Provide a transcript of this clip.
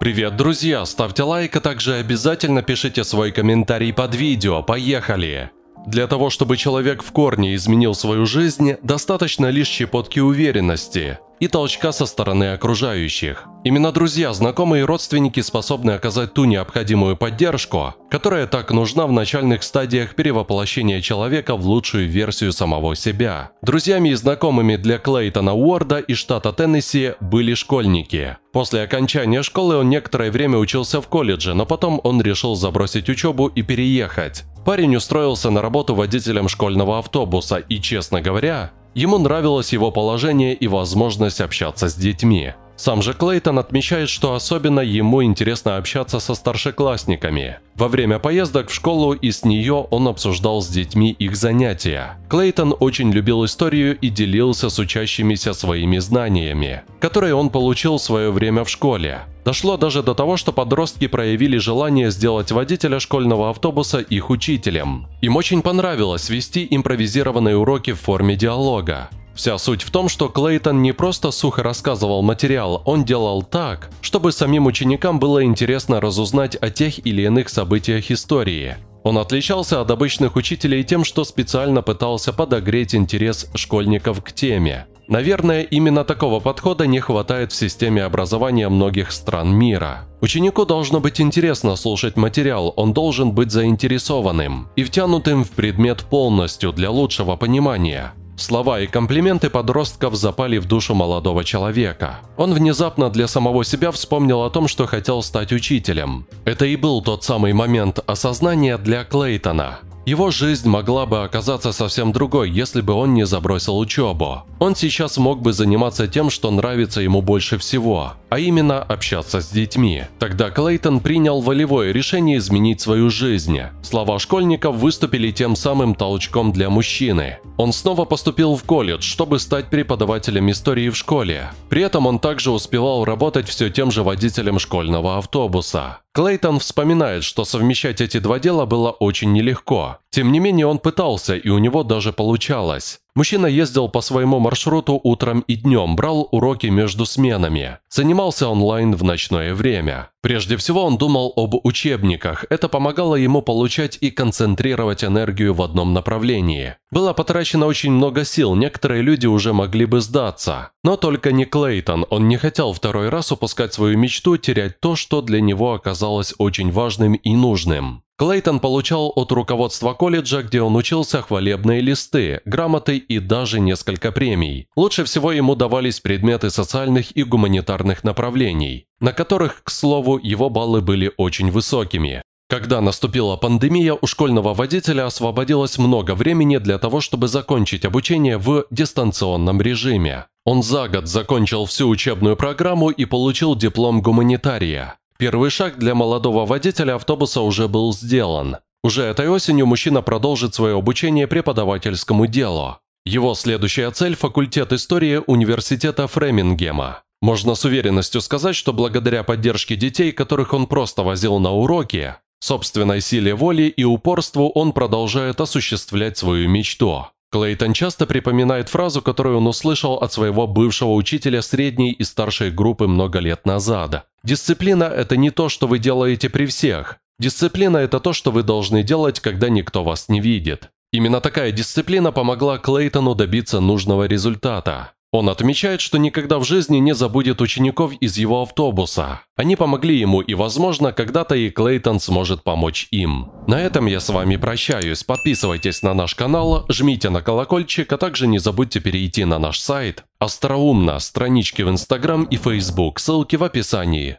Привет, друзья! Ставьте лайк, а также обязательно пишите свой комментарий под видео. Поехали! Для того, чтобы человек в корне изменил свою жизнь, достаточно лишь щепотки уверенности – и толчка со стороны окружающих. Именно друзья, знакомые и родственники способны оказать ту необходимую поддержку, которая так нужна в начальных стадиях перевоплощения человека в лучшую версию самого себя. Друзьями и знакомыми для Клейтона Уорда и штата Теннесси были школьники. После окончания школы он некоторое время учился в колледже, но потом он решил забросить учебу и переехать. Парень устроился на работу водителем школьного автобуса и, честно говоря, Ему нравилось его положение и возможность общаться с детьми. Сам же Клейтон отмечает, что особенно ему интересно общаться со старшеклассниками. Во время поездок в школу и с нее он обсуждал с детьми их занятия. Клейтон очень любил историю и делился с учащимися своими знаниями, которые он получил в свое время в школе. Дошло даже до того, что подростки проявили желание сделать водителя школьного автобуса их учителем. Им очень понравилось вести импровизированные уроки в форме диалога. Вся суть в том, что Клейтон не просто сухо рассказывал материал, он делал так, чтобы самим ученикам было интересно разузнать о тех или иных событиях истории. Он отличался от обычных учителей тем, что специально пытался подогреть интерес школьников к теме. Наверное, именно такого подхода не хватает в системе образования многих стран мира. Ученику должно быть интересно слушать материал, он должен быть заинтересованным и втянутым в предмет полностью для лучшего понимания. Слова и комплименты подростков запали в душу молодого человека. Он внезапно для самого себя вспомнил о том, что хотел стать учителем. Это и был тот самый момент осознания для Клейтона, его жизнь могла бы оказаться совсем другой, если бы он не забросил учебу. Он сейчас мог бы заниматься тем, что нравится ему больше всего, а именно общаться с детьми. Тогда Клейтон принял волевое решение изменить свою жизнь. Слова школьников выступили тем самым толчком для мужчины. Он снова поступил в колледж, чтобы стать преподавателем истории в школе. При этом он также успевал работать все тем же водителем школьного автобуса. Клейтон вспоминает, что совмещать эти два дела было очень нелегко. Тем не менее, он пытался, и у него даже получалось. Мужчина ездил по своему маршруту утром и днем, брал уроки между сменами. Занимался онлайн в ночное время. Прежде всего он думал об учебниках. Это помогало ему получать и концентрировать энергию в одном направлении. Было потрачено очень много сил, некоторые люди уже могли бы сдаться. Но только не Клейтон, он не хотел второй раз упускать свою мечту, терять то, что для него оказалось очень важным и нужным. Клейтон получал от руководства колледжа, где он учился, хвалебные листы, грамоты и даже несколько премий. Лучше всего ему давались предметы социальных и гуманитарных направлений, на которых, к слову, его баллы были очень высокими. Когда наступила пандемия, у школьного водителя освободилось много времени для того, чтобы закончить обучение в дистанционном режиме. Он за год закончил всю учебную программу и получил диплом гуманитария. Первый шаг для молодого водителя автобуса уже был сделан. Уже этой осенью мужчина продолжит свое обучение преподавательскому делу. Его следующая цель – факультет истории университета Фремингема. Можно с уверенностью сказать, что благодаря поддержке детей, которых он просто возил на уроки, собственной силе воли и упорству он продолжает осуществлять свою мечту. Клейтон часто припоминает фразу, которую он услышал от своего бывшего учителя средней и старшей группы много лет назад. «Дисциплина – это не то, что вы делаете при всех. Дисциплина – это то, что вы должны делать, когда никто вас не видит». Именно такая дисциплина помогла Клейтону добиться нужного результата. Он отмечает, что никогда в жизни не забудет учеников из его автобуса. Они помогли ему, и, возможно, когда-то и Клейтон сможет помочь им. На этом я с вами прощаюсь. Подписывайтесь на наш канал, жмите на колокольчик, а также не забудьте перейти на наш сайт. Остроумно, странички в Инстаграм и Фейсбук, ссылки в описании.